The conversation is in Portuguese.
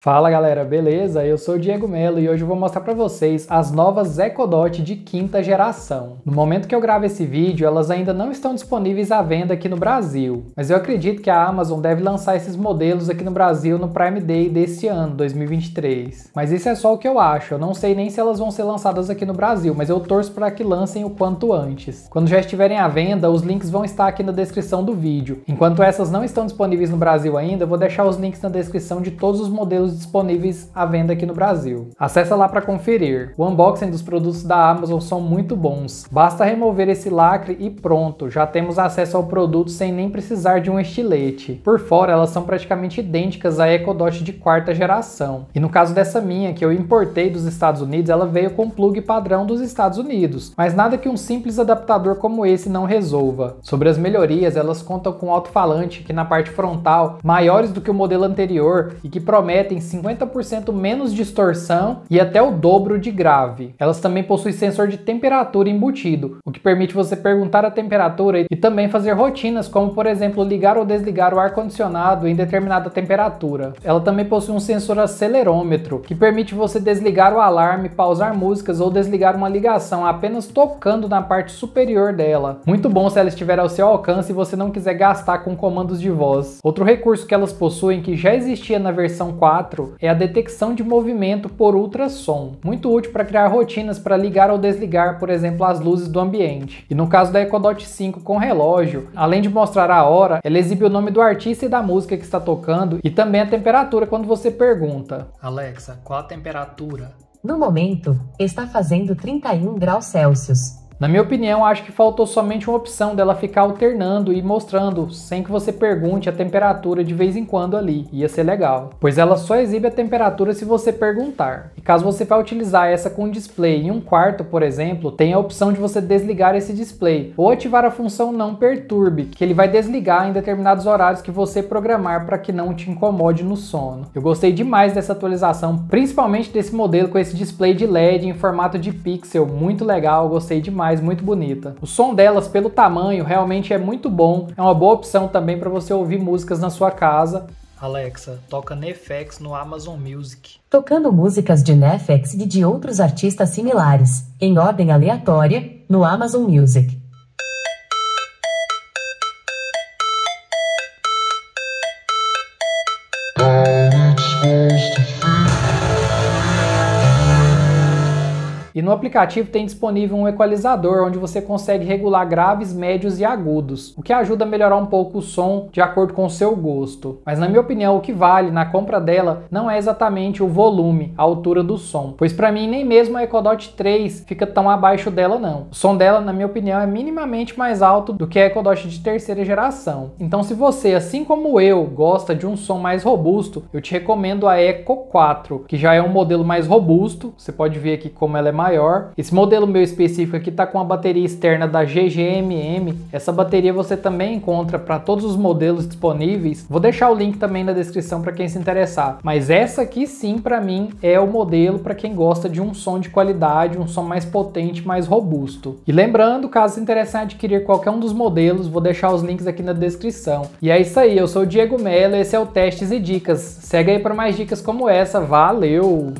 Fala galera, beleza? Eu sou o Diego Melo e hoje eu vou mostrar para vocês as novas Echo Dot de quinta geração. No momento que eu gravo esse vídeo, elas ainda não estão disponíveis à venda aqui no Brasil, mas eu acredito que a Amazon deve lançar esses modelos aqui no Brasil no Prime Day desse ano, 2023. Mas isso é só o que eu acho, eu não sei nem se elas vão ser lançadas aqui no Brasil, mas eu torço para que lancem o quanto antes. Quando já estiverem à venda, os links vão estar aqui na descrição do vídeo. Enquanto essas não estão disponíveis no Brasil ainda, eu vou deixar os links na descrição de todos os modelos produtos disponíveis à venda aqui no Brasil. Acesse lá para conferir. O unboxing dos produtos da Amazon são muito bons. Basta remover esse lacre e pronto, já temos acesso ao produto sem nem precisar de um estilete. Por fora, elas são praticamente idênticas à Echo Dot de quarta geração. E no caso dessa minha, que eu importei dos Estados Unidos, ela veio com plug padrão dos Estados Unidos, mas nada que um simples adaptador como esse não resolva. Sobre as melhorias, elas contam com alto-falante que na parte frontal, maiores do que o modelo anterior e que prometem tem 50% menos distorção e até o dobro de grave. Elas também possuem sensor de temperatura embutido, o que permite você perguntar a temperatura e também fazer rotinas, como por exemplo ligar ou desligar o ar-condicionado em determinada temperatura. Ela também possui um sensor acelerômetro, que permite você desligar o alarme, pausar músicas ou desligar uma ligação apenas tocando na parte superior dela. Muito bom se ela estiver ao seu alcance e você não quiser gastar com comandos de voz. Outro recurso que elas possuem que já existia na versão 4 4 é a detecção de movimento por ultrassom, muito útil para criar rotinas para ligar ou desligar, por exemplo, as luzes do ambiente. E no caso da Dot 5 com relógio, além de mostrar a hora, ela exibe o nome do artista e da música que está tocando e também a temperatura quando você pergunta: Alexa, qual a temperatura? No momento, está fazendo 31 graus Celsius. Na minha opinião, acho que faltou somente uma opção dela ficar alternando e mostrando, sem que você pergunte a temperatura de vez em quando ali, ia ser legal. Pois ela só exibe a temperatura se você perguntar. E caso você vá utilizar essa com display em um quarto, por exemplo, tem a opção de você desligar esse display, ou ativar a função não perturbe, que ele vai desligar em determinados horários que você programar para que não te incomode no sono. Eu gostei demais dessa atualização, principalmente desse modelo com esse display de LED em formato de pixel, muito legal, gostei demais muito bonita. O som delas, pelo tamanho, realmente é muito bom. É uma boa opção também para você ouvir músicas na sua casa. Alexa, toca Nefex no Amazon Music. Tocando músicas de Nefex e de outros artistas similares, em ordem aleatória, no Amazon Music. All it's E no aplicativo tem disponível um equalizador onde você consegue regular graves, médios e agudos, o que ajuda a melhorar um pouco o som de acordo com o seu gosto. Mas na minha opinião, o que vale na compra dela não é exatamente o volume, a altura do som, pois para mim nem mesmo a Echo Dot 3 fica tão abaixo dela não. O som dela, na minha opinião, é minimamente mais alto do que a Echo Dot de terceira geração. Então se você, assim como eu, gosta de um som mais robusto, eu te recomendo a Echo 4, que já é um modelo mais robusto. Você pode ver aqui como ela é mais maior. Esse modelo meu específico aqui tá com a bateria externa da GGMM. Essa bateria você também encontra para todos os modelos disponíveis. Vou deixar o link também na descrição para quem se interessar. Mas essa aqui sim, para mim, é o modelo para quem gosta de um som de qualidade, um som mais potente, mais robusto. E lembrando, caso se interessar em adquirir qualquer um dos modelos, vou deixar os links aqui na descrição. E é isso aí, eu sou o Diego Mello, esse é o Testes e Dicas. Segue aí para mais dicas como essa, valeu!